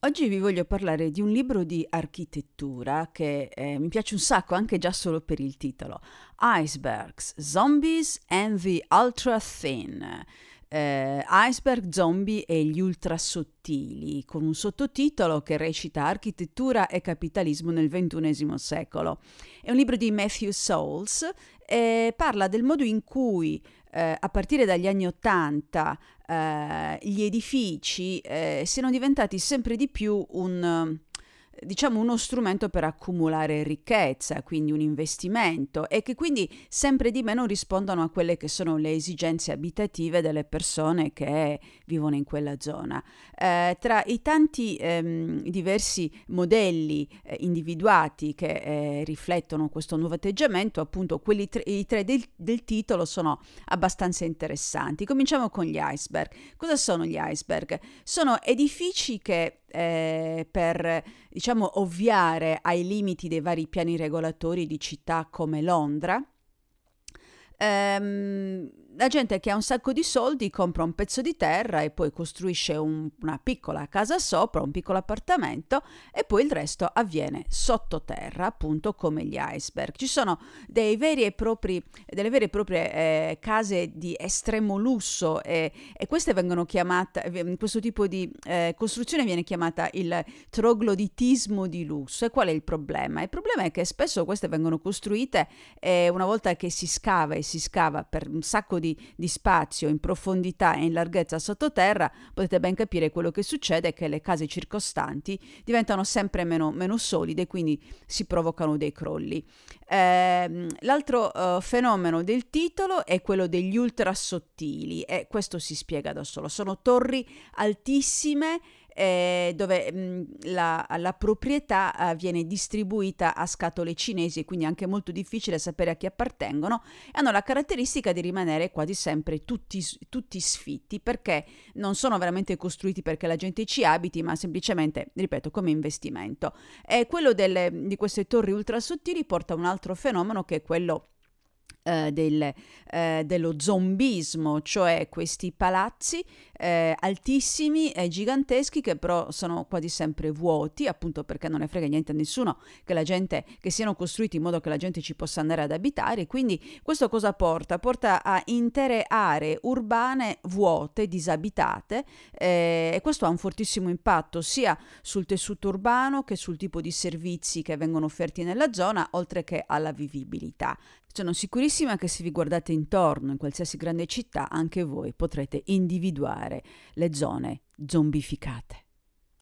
Oggi vi voglio parlare di un libro di architettura che eh, mi piace un sacco anche già solo per il titolo, Icebergs, Zombies and the Ultra Thin. Eh, iceberg, zombie e gli ultrasottili, con un sottotitolo che recita Architettura e capitalismo nel XXI secolo. È un libro di Matthew Souls e parla del modo in cui eh, a partire dagli anni Ottanta eh, gli edifici eh, siano diventati sempre di più un diciamo uno strumento per accumulare ricchezza, quindi un investimento e che quindi sempre di meno rispondono a quelle che sono le esigenze abitative delle persone che vivono in quella zona. Eh, tra i tanti ehm, diversi modelli eh, individuati che eh, riflettono questo nuovo atteggiamento, appunto quelli tre, i tre del, del titolo sono abbastanza interessanti. Cominciamo con gli iceberg. Cosa sono gli iceberg? Sono edifici che eh, per diciamo, ovviare ai limiti dei vari piani regolatori di città come Londra. Ehm, la gente che ha un sacco di soldi compra un pezzo di terra e poi costruisce un, una piccola casa sopra, un piccolo appartamento e poi il resto avviene sottoterra, appunto come gli iceberg. Ci sono dei veri e propri, delle vere e proprie eh, case di estremo lusso e, e queste vengono chiamate, eh, questo tipo di eh, costruzione viene chiamata il trogloditismo di lusso. E qual è il problema? Il problema è che spesso queste vengono costruite e eh, una volta che si scava e si scava per un sacco di di, di spazio in profondità e in larghezza sottoterra, potete ben capire quello che succede è che le case circostanti diventano sempre meno, meno solide, quindi si provocano dei crolli. Eh, l'altro eh, fenomeno del titolo è quello degli ultrasottili e questo si spiega da solo. Sono torri altissime eh, dove mh, mm, la, la, proprietà eh, viene distribuita a scatole cinesi, quindi è anche molto difficile sapere a chi appartengono, hanno la caratteristica di rimanere quasi sempre tutti, tutti sfitti perché non sono veramente costruiti perché la gente ci abiti, ma semplicemente, ripeto, come investimento. E quello delle, di queste torri ultrasottili porta a un altro fenomeno che è quello eh, del, eh, dello zombismo, cioè questi palazzi eh, altissimi e giganteschi che però sono quasi sempre vuoti, appunto perché non ne frega niente a nessuno che la gente che siano costruiti in modo che la gente ci possa andare ad abitare. Quindi questo cosa porta? Porta a intere aree urbane vuote, disabitate eh, e questo ha un fortissimo impatto sia sul tessuto urbano che sul tipo di servizi che vengono offerti nella zona, oltre che alla vivibilità. Sono sicurissimo sicurissima che se vi guardate intorno in qualsiasi grande città anche voi potrete individuare le zone zombificate.